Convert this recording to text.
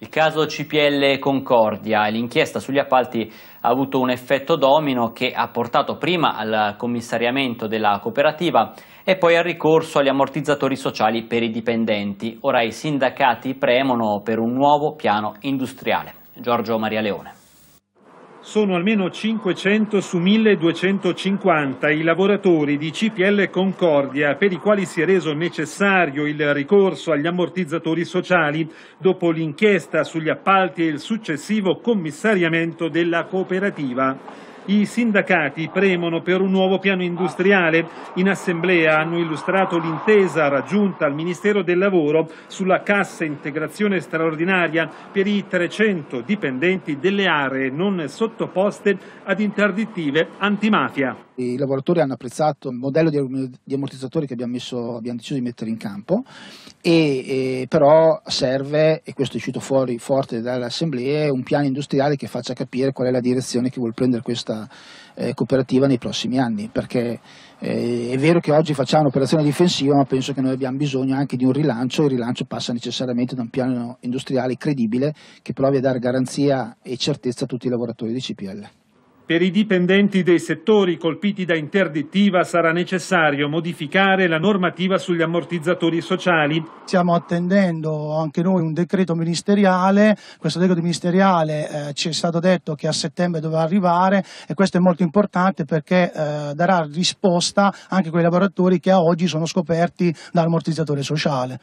Il caso CPL Concordia l'inchiesta sugli appalti ha avuto un effetto domino che ha portato prima al commissariamento della cooperativa e poi al ricorso agli ammortizzatori sociali per i dipendenti. Ora i sindacati premono per un nuovo piano industriale. Giorgio Maria Leone sono almeno 500 su 1250 i lavoratori di CPL Concordia per i quali si è reso necessario il ricorso agli ammortizzatori sociali dopo l'inchiesta sugli appalti e il successivo commissariamento della cooperativa. I sindacati premono per un nuovo piano industriale. In assemblea hanno illustrato l'intesa raggiunta al Ministero del Lavoro sulla cassa integrazione straordinaria per i 300 dipendenti delle aree non sottoposte ad interdittive antimafia. I lavoratori hanno apprezzato il modello di ammortizzatori che abbiamo, messo, abbiamo deciso di mettere in campo, e, e però serve, e questo è uscito fuori forte dalle assemblee, un piano industriale che faccia capire qual è la direzione che vuole prendere questa eh, cooperativa nei prossimi anni, perché eh, è vero che oggi facciamo un'operazione difensiva, ma penso che noi abbiamo bisogno anche di un rilancio, il rilancio passa necessariamente da un piano industriale credibile che provi a dare garanzia e certezza a tutti i lavoratori di CPL. Per i dipendenti dei settori colpiti da interdittiva sarà necessario modificare la normativa sugli ammortizzatori sociali. Stiamo attendendo anche noi un decreto ministeriale, questo decreto ministeriale eh, ci è stato detto che a settembre doveva arrivare e questo è molto importante perché eh, darà risposta anche a quei lavoratori che a oggi sono scoperti dall'ammortizzatore sociale.